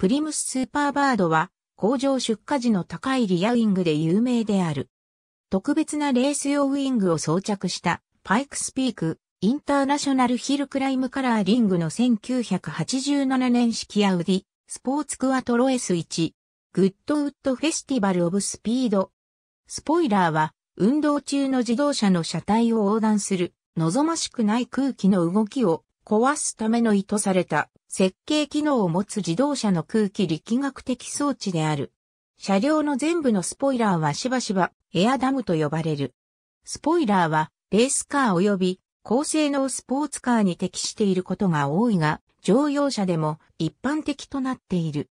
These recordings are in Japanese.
プリムススーパーバードは工場出荷時の高いリアウィングで有名である。特別なレース用ウィングを装着したパイクスピークインターナショナルヒルクライムカラーリングの1987年式アウディスポーツクアトロ S1 グッドウッドフェスティバルオブスピードスポイラーは運動中の自動車の車体を横断する望ましくない空気の動きを壊すための意図された設計機能を持つ自動車の空気力学的装置である。車両の全部のスポイラーはしばしばエアダムと呼ばれる。スポイラーはレースカー及び高性能スポーツカーに適していることが多いが、乗用車でも一般的となっている。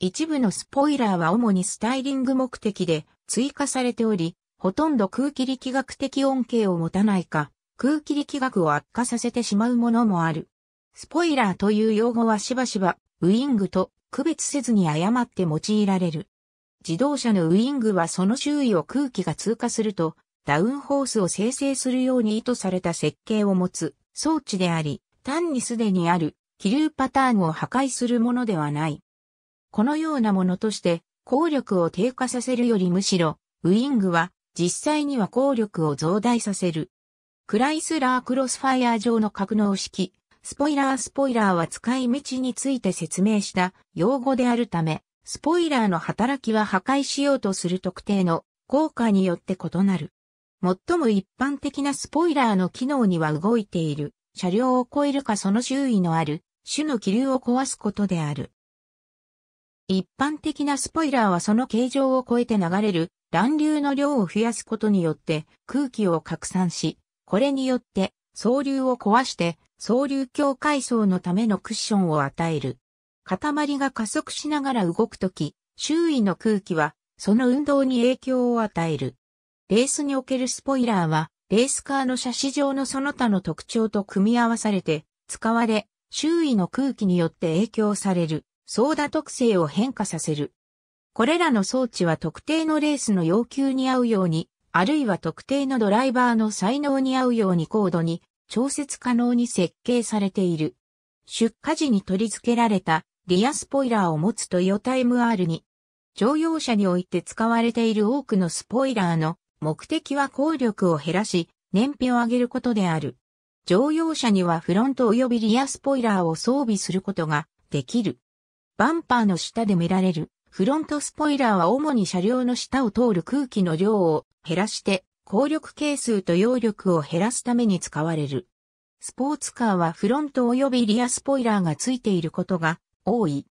一部のスポイラーは主にスタイリング目的で追加されており、ほとんど空気力学的恩恵を持たないか、空気力学を悪化させてしまうものもある。スポイラーという用語はしばしばウイングと区別せずに誤って用いられる。自動車のウイングはその周囲を空気が通過するとダウンホースを生成するように意図された設計を持つ装置であり、単にすでにある気流パターンを破壊するものではない。このようなものとして効力を低下させるよりむしろウイングは実際には効力を増大させるクライスラークロスファイア上の格納式、スポイラースポイラーは使い道について説明した用語であるため、スポイラーの働きは破壊しようとする特定の効果によって異なる。最も一般的なスポイラーの機能には動いている車両を超えるかその周囲のある種の気流を壊すことである。一般的なスポイラーはその形状を超えて流れる乱流の量を増やすことによって空気を拡散しこれによって、総流を壊して、総流境界層のためのクッションを与える。塊が加速しながら動くとき、周囲の空気は、その運動に影響を与える。レースにおけるスポイラーは、レースカーの車種上のその他の特徴と組み合わされて、使われ、周囲の空気によって影響される、ソーダ特性を変化させる。これらの装置は特定のレースの要求に合うようにあるいは特定のドライバーの才能に合うように高度に調節可能に設計されている。出荷時に取り付けられたリアスポイラーを持つトヨタ MR に、乗用車において使われている多くのスポイラーの目的は効力を減らし、燃費を上げることである。乗用車にはフロント及びリアスポイラーを装備することができる。バンパーの下で見られるフロントスポイラーは主に車両の下を通る空気の量を減らして、効力係数と揚力を減らすために使われる。スポーツカーはフロント及びリアスポイラーが付いていることが多い。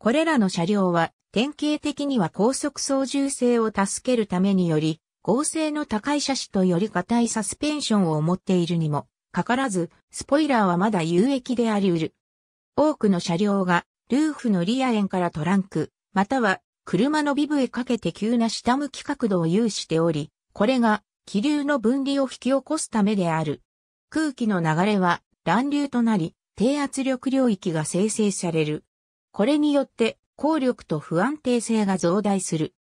これらの車両は典型的には高速操縦性を助けるためにより、合成の高い車種とより硬いサスペンションを持っているにもかからず、スポイラーはまだ有益であり得る。多くの車両がルーフのリア円からトランク、または車のビブへかけて急な下向き角度を有しており、これが気流の分離を引き起こすためである。空気の流れは乱流となり、低圧力領域が生成される。これによって効力と不安定性が増大する。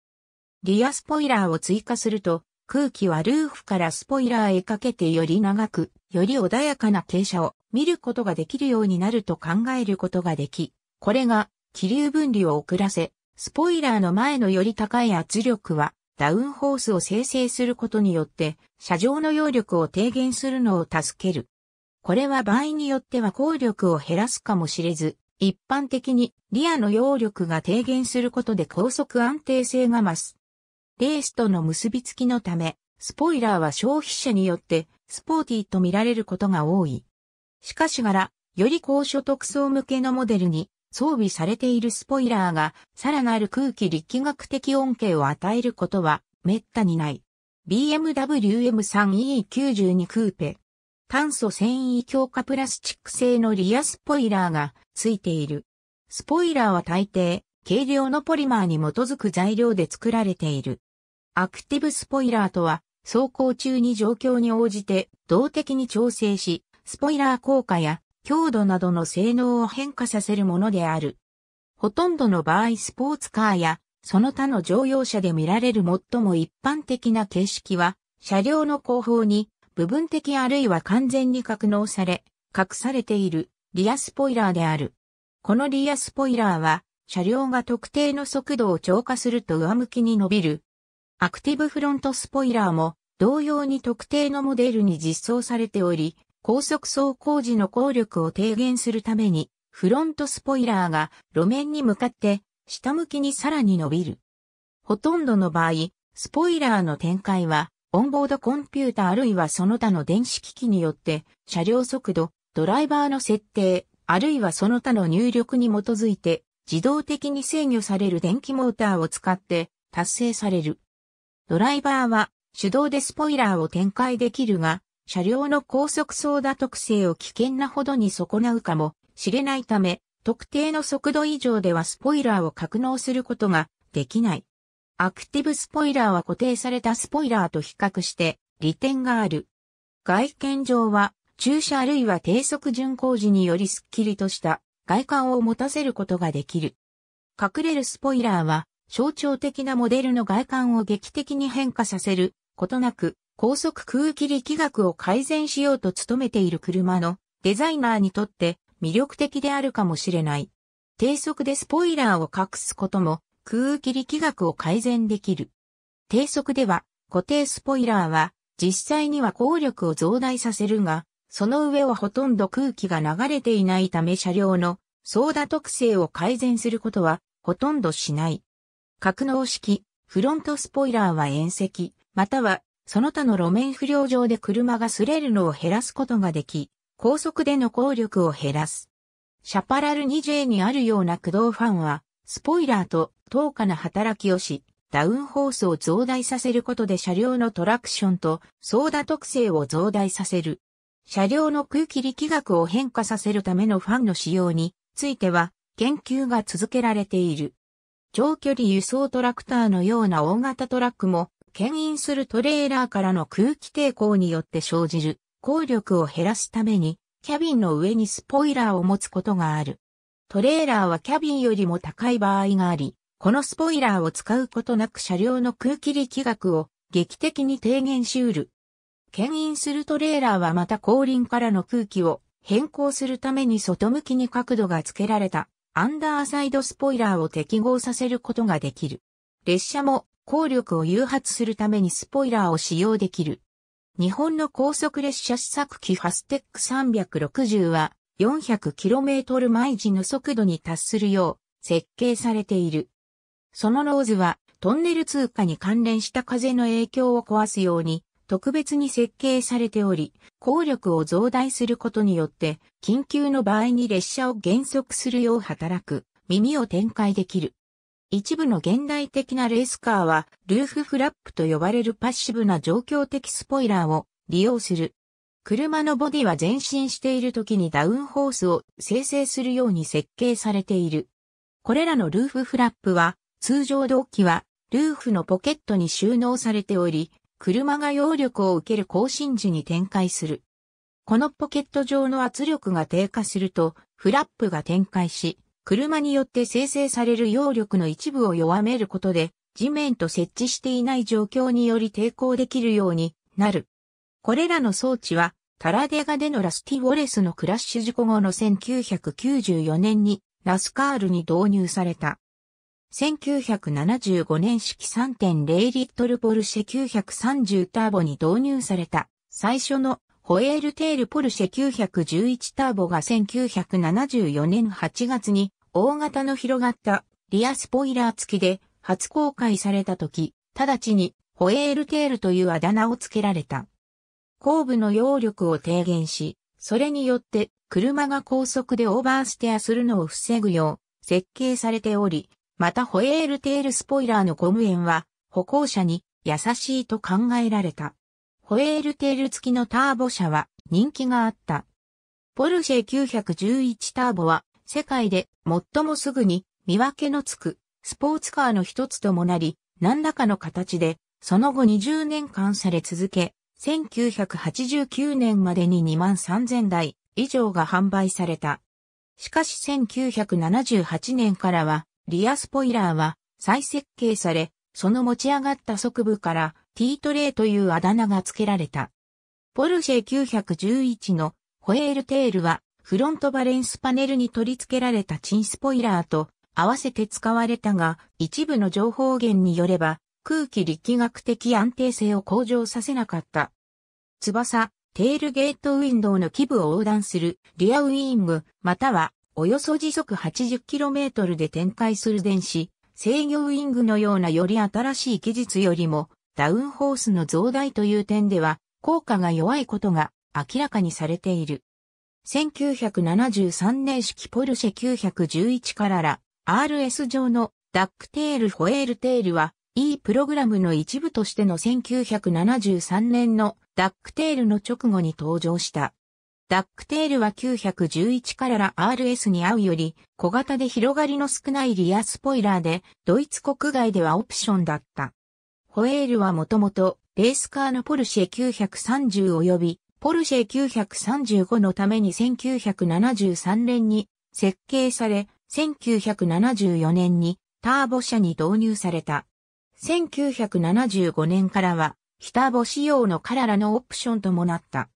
リアスポイラーを追加すると、空気はルーフからスポイラーへかけてより長く、より穏やかな傾斜を見ることができるようになると考えることができ、これが気流分離を遅らせ、スポイラーの前のより高い圧力は、ダウンホースを生成することによって、車上の揚力を低減するのを助ける。これは場合によっては効力を減らすかもしれず、一般的にリアの揚力が低減することで高速安定性が増す。レースとの結びつきのため、スポイラーは消費者によってスポーティーと見られることが多い。しかし柄、より高所得層向けのモデルに装備されているスポイラーが、さらなる空気力学的恩恵を与えることは、滅多にない。BMW M3E92 クーペ。炭素繊維強化プラスチック製のリアスポイラーが付いている。スポイラーは大抵、軽量のポリマーに基づく材料で作られている。アクティブスポイラーとは、走行中に状況に応じて動的に調整し、スポイラー効果や強度などの性能を変化させるものである。ほとんどの場合スポーツカーやその他の乗用車で見られる最も一般的な形式は、車両の後方に部分的あるいは完全に格納され、隠されているリアスポイラーである。このリアスポイラーは、車両が特定の速度を超過すると上向きに伸びる。アクティブフロントスポイラーも同様に特定のモデルに実装されており、高速走行時の効力を低減するために、フロントスポイラーが路面に向かって下向きにさらに伸びる。ほとんどの場合、スポイラーの展開は、オンボードコンピュータあるいはその他の電子機器によって、車両速度、ドライバーの設定、あるいはその他の入力に基づいて、自動的に制御される電気モーターを使って達成される。ドライバーは手動でスポイラーを展開できるが、車両の高速操舵特性を危険なほどに損なうかもしれないため、特定の速度以上ではスポイラーを格納することができない。アクティブスポイラーは固定されたスポイラーと比較して利点がある。外見上は駐車あるいは低速巡航時によりスッキリとした外観を持たせることができる。隠れるスポイラーは象徴的なモデルの外観を劇的に変化させることなく高速空気力学を改善しようと努めている車のデザイナーにとって魅力的であるかもしれない。低速でスポイラーを隠すことも空気力学を改善できる。低速では固定スポイラーは実際には効力を増大させるが、その上はほとんど空気が流れていないため車両の操舵特性を改善することはほとんどしない。格納式フロントスポイラーは縁石、またはその他の路面不良上で車が擦れるのを減らすことができ、高速での効力を減らす。シャパラル 2J にあるような駆動ファンは、スポイラーと等価な働きをし、ダウンホースを増大させることで車両のトラクションと操ダ特性を増大させる。車両の空気力学を変化させるためのファンの使用については研究が続けられている。長距離輸送トラクターのような大型トラックも牽引するトレーラーからの空気抵抗によって生じる効力を減らすために、キャビンの上にスポイラーを持つことがある。トレーラーはキャビンよりも高い場合があり、このスポイラーを使うことなく車両の空気力学を劇的に低減しうる。牽引するトレーラーはまた後輪からの空気を変更するために外向きに角度が付けられたアンダーサイドスポイラーを適合させることができる。列車も効力を誘発するためにスポイラーを使用できる。日本の高速列車試作機ファステック360は 400km 毎時の速度に達するよう設計されている。そのローズはトンネル通過に関連した風の影響を壊すように特別に設計されており、効力を増大することによって緊急の場合に列車を減速するよう働く耳を展開できる。一部の現代的なレースカーは、ルーフフラップと呼ばれるパッシブな状況的スポイラーを利用する。車のボディは前進している時にダウンホースを生成するように設計されている。これらのルーフフラップは、通常動機は、ルーフのポケットに収納されており、車が揚力を受ける更新時に展開する。このポケット上の圧力が低下すると、フラップが展開し、車によって生成される揚力の一部を弱めることで、地面と設置していない状況により抵抗できるようになる。これらの装置は、タラデガでのラスティ・ウォレスのクラッシュ事故後の1994年にラスカールに導入された。1975年式3.0リットルポルシェ930ターボに導入された最初のホエールテールポルシェ911ターボが1974年8月に大型の広がったリアスポイラー付きで初公開された時、直ちにホエールテールというあだ名を付けられた。後部の揚力を低減し、それによって車が高速でオーバーステアするのを防ぐよう設計されており、またホエールテールスポイラーのゴム円は歩行者に優しいと考えられた。ホエールテール付きのターボ車は人気があった。ポルシェ911ターボは世界で最もすぐに見分けのつくスポーツカーの一つともなり、何らかの形でその後20年間され続け、1989年までに2万3000台以上が販売された。しかし1978年からはリアスポイラーは再設計され、その持ち上がった側部から T トレイというあだ名が付けられた。ポルシェ911のホエールテールはフロントバレンスパネルに取り付けられたチンスポイラーと合わせて使われたが一部の情報源によれば空気力学的安定性を向上させなかった。翼、テールゲートウィンドウの基部を横断するリアウィングまたはおよそ時速 80km で展開する電子制御ウィングのようなより新しい技術よりも、ダウンホースの増大という点では、効果が弱いことが明らかにされている。1973年式ポルシェ911からら RS 上のダックテールホエールテールは E プログラムの一部としての1973年のダックテールの直後に登場した。ダックテールは911カララ RS に合うより小型で広がりの少ないリアスポイラーでドイツ国外ではオプションだった。ホエールはもともとレースカーのポルシェ930及びポルシェ935のために1973年に設計され1974年にターボ車に導入された。1975年からは非ターボ仕様のカララのオプションともなった。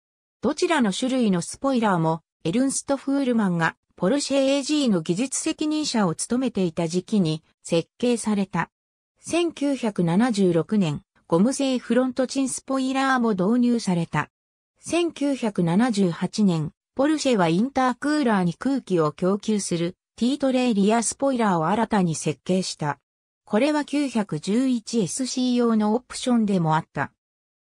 どちらの種類のスポイラーも、エルンスト・フールマンがポルシェ AG の技術責任者を務めていた時期に設計された。1976年、ゴム製フロントチンスポイラーも導入された。1978年、ポルシェはインタークーラーに空気を供給する T トレイリアスポイラーを新たに設計した。これは 911SC 用のオプションでもあった。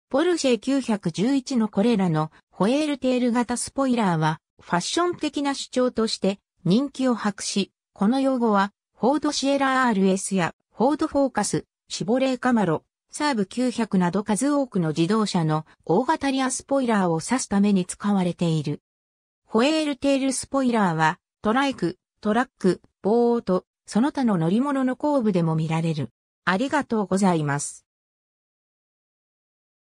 ポルシェ911のこれらのホエールテール型スポイラーはファッション的な主張として人気を博し、この用語はフォードシエラ RS やフォードフォーカス、シボレーカマロ、サーブ900など数多くの自動車の大型リアスポイラーを指すために使われている。ホエールテールスポイラーはトライク、トラック、ボート、その他の乗り物の後部でも見られる。ありがとうございます。